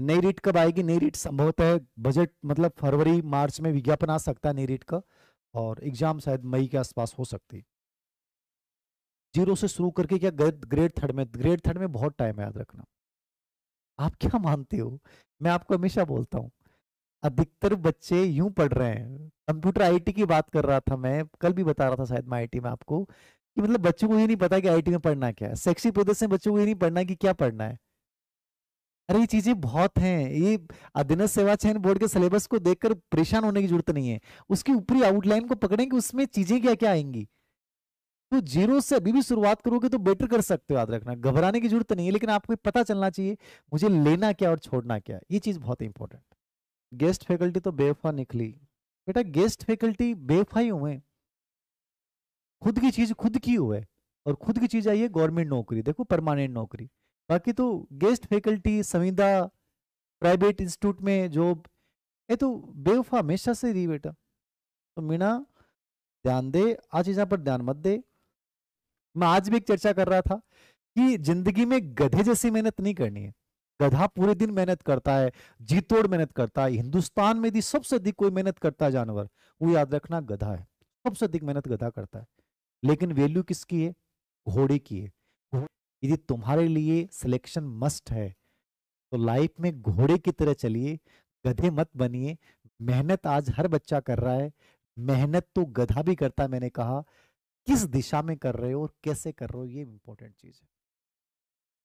नई रीट कब आएगी नई रीट संभवतः बजट मतलब फरवरी मार्च में विज्ञापन आ सकता है नई रीट का और एग्जाम शायद मई के आसपास हो सकती जीरो से शुरू करके क्या ग्रेड थर्ड में ग्रेड थर्ड में बहुत टाइम याद रखना आप क्या मानते हो मैं आपको हमेशा बोलता हूँ अधिकतर बच्चे यूं पढ़ रहे हैं कंप्यूटर आईटी की बात कर रहा था मैं कल भी बता रहा था शायद मैं आईटी में आपको कि मतलब बच्चों को ये नहीं पता कि आईटी में पढ़ना क्या है सेक्सी प्रदेश में बच्चों को ये नहीं पढ़ना कि क्या पढ़ना है अरे ये चीजें बहुत हैं ये अधीनस्थ सेवा चयन बोर्ड के सिलेबस को देखकर परेशान होने की जरूरत नहीं है उसकी ऊपरी आउटलाइन को पकड़ें कि उसमें चीजें क्या क्या आएंगी तो जीरो से अभी भी शुरुआत करोगे तो बेटर कर सकते हो याद रखना घबराने की जरूरत नहीं है लेकिन आपको पता चलना चाहिए मुझे लेना क्या और छोड़ना क्या ये चीज बहुत इंपॉर्टेंट गेस्ट फैकल्टी तो बेवफा निकली बेटा गेस्ट फैकल्टी बेवफा ही हुए खुद की चीज खुद की हुए और खुद की चीज आई है गवर्नमेंट नौकरी देखो परमानेंट नौकरी बाकी तो गेस्ट फैकल्टी संविदा प्राइवेट इंस्टीट्यूट में जॉब ये तो बेवफा हमेशा से रही बेटा तो मीणा ध्यान दे आज चीजा पर ध्यान मत दे मैं आज भी एक चर्चा कर रहा था कि जिंदगी में गधे जैसी मेहनत नहीं करनी है गधा पूरे दिन मेहनत करता है जी तोड़ मेहनत करता है हिंदुस्तान में भी सबसे अधिक कोई मेहनत करता है जानवर वो याद रखना गधा है सबसे अधिक मेहनत गधा करता है लेकिन वैल्यू किसकी है घोड़े की है यदि तुम्हारे लिए सिलेक्शन मस्ट है तो लाइफ में घोड़े की तरह चलिए गधे मत बनिए मेहनत आज हर बच्चा कर रहा है मेहनत तो गधा भी करता मैंने कहा किस दिशा में कर रहे हो और कैसे कर रहे हो ये इंपॉर्टेंट चीज़ है